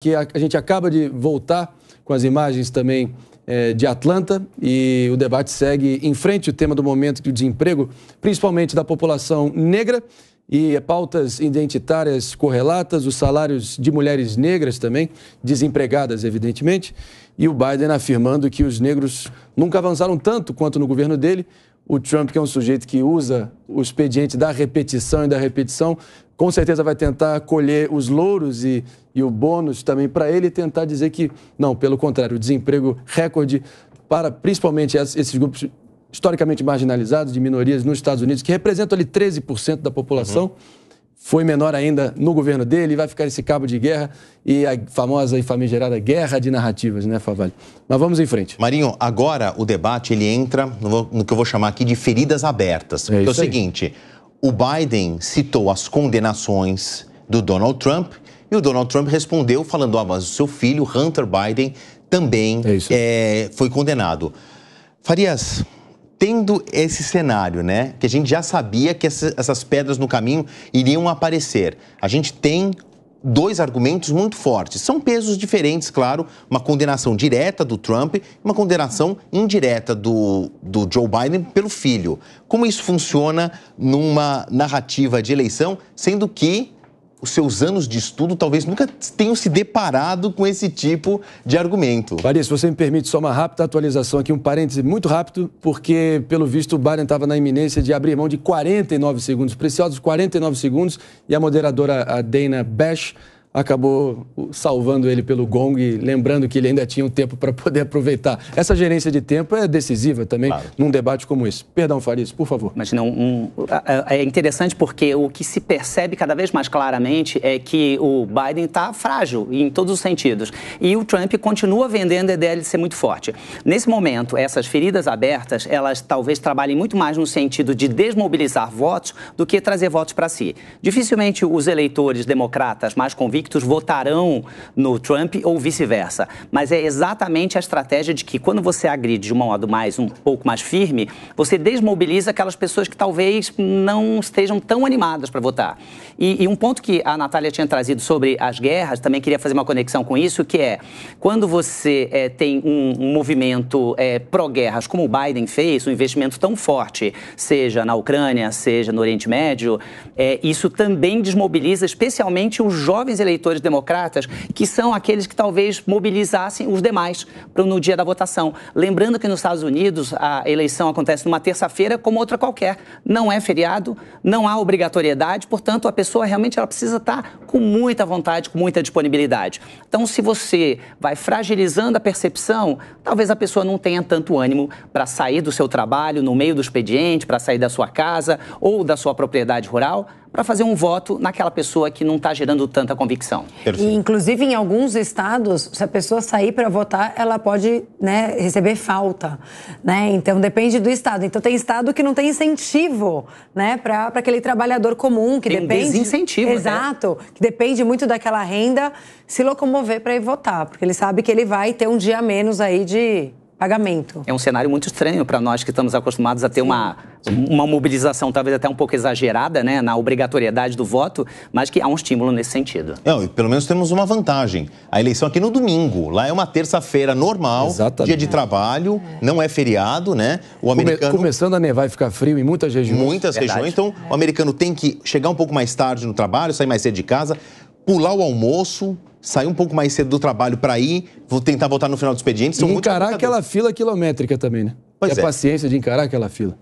que a, a gente acaba de voltar com as imagens também é, de Atlanta e o debate segue em frente o tema do momento do desemprego, principalmente da população negra e pautas identitárias correlatas, os salários de mulheres negras também, desempregadas, evidentemente, e o Biden afirmando que os negros nunca avançaram tanto quanto no governo dele, o Trump, que é um sujeito que usa o expediente da repetição e da repetição, com certeza vai tentar colher os louros e, e o bônus também para ele tentar dizer que, não, pelo contrário, o desemprego recorde para principalmente esses grupos historicamente marginalizados, de minorias nos Estados Unidos, que representam ali 13% da população. Uhum foi menor ainda no governo dele, vai ficar esse cabo de guerra e a famosa e famigerada guerra de narrativas, né, Favalho? Mas vamos em frente. Marinho, agora o debate ele entra no que eu vou chamar aqui de feridas abertas. É, é o seguinte, o Biden citou as condenações do Donald Trump e o Donald Trump respondeu falando, ah, mas o seu filho, Hunter Biden, também é é, foi condenado. Farias, tendo esse cenário, né? Que a gente já sabia que essa, essas pedras no caminho iriam aparecer. A gente tem dois argumentos muito fortes. São pesos diferentes, claro, uma condenação direta do Trump e uma condenação indireta do, do Joe Biden pelo filho. Como isso funciona numa narrativa de eleição, sendo que os seus anos de estudo talvez nunca tenham se deparado com esse tipo de argumento. Paris, se você me permite só uma rápida atualização aqui, um parêntese muito rápido, porque, pelo visto, o Biden estava na iminência de abrir mão de 49 segundos, preciosos 49 segundos, e a moderadora a Dana Bash acabou salvando ele pelo gong, lembrando que ele ainda tinha um tempo para poder aproveitar. Essa gerência de tempo é decisiva também claro. num debate como esse. Perdão, Farias, por favor. Mas não, um, é interessante porque o que se percebe cada vez mais claramente é que o Biden está frágil em todos os sentidos e o Trump continua vendendo a ideia de ser muito forte. Nesse momento, essas feridas abertas, elas talvez trabalhem muito mais no sentido de desmobilizar votos do que trazer votos para si. Dificilmente os eleitores democratas mais convictos convictos votarão no Trump ou vice-versa. Mas é exatamente a estratégia de que quando você agride de um modo mais, um pouco mais firme, você desmobiliza aquelas pessoas que talvez não estejam tão animadas para votar. E, e um ponto que a Natália tinha trazido sobre as guerras, também queria fazer uma conexão com isso, que é quando você é, tem um, um movimento é, pró-guerras, como o Biden fez, um investimento tão forte, seja na Ucrânia, seja no Oriente Médio, é, isso também desmobiliza especialmente os jovens eleitores eleitores democratas, que são aqueles que talvez mobilizassem os demais no dia da votação. Lembrando que nos Estados Unidos a eleição acontece numa terça-feira como outra qualquer. Não é feriado, não há obrigatoriedade, portanto a pessoa realmente ela precisa estar com muita vontade, com muita disponibilidade. Então se você vai fragilizando a percepção, talvez a pessoa não tenha tanto ânimo para sair do seu trabalho no meio do expediente, para sair da sua casa ou da sua propriedade rural para fazer um voto naquela pessoa que não está gerando tanta convicção. E, inclusive, em alguns estados, se a pessoa sair para votar, ela pode né, receber falta. Né? Então, depende do estado. Então, tem estado que não tem incentivo né, para aquele trabalhador comum, que tem depende. Desincentivo. Né? Exato. Né? Que depende muito daquela renda se locomover para ir votar, porque ele sabe que ele vai ter um dia menos aí de pagamento. É um cenário muito estranho para nós que estamos acostumados a ter Sim. uma uma mobilização talvez até um pouco exagerada, né, na obrigatoriedade do voto, mas que há um estímulo nesse sentido. Não, e pelo menos temos uma vantagem. A eleição aqui no domingo, lá é uma terça-feira normal, Exatamente. dia de trabalho, é. não é feriado, né? O americano Come, começando a nevar e ficar frio em muitas regiões. Muitas Verdade. regiões, então o americano tem que chegar um pouco mais tarde no trabalho, sair mais cedo de casa, pular o almoço, sair um pouco mais cedo do trabalho para ir, vou tentar voltar no final do expediente. e encarar aquela fila quilométrica também, né? Pois a é. paciência de encarar aquela fila.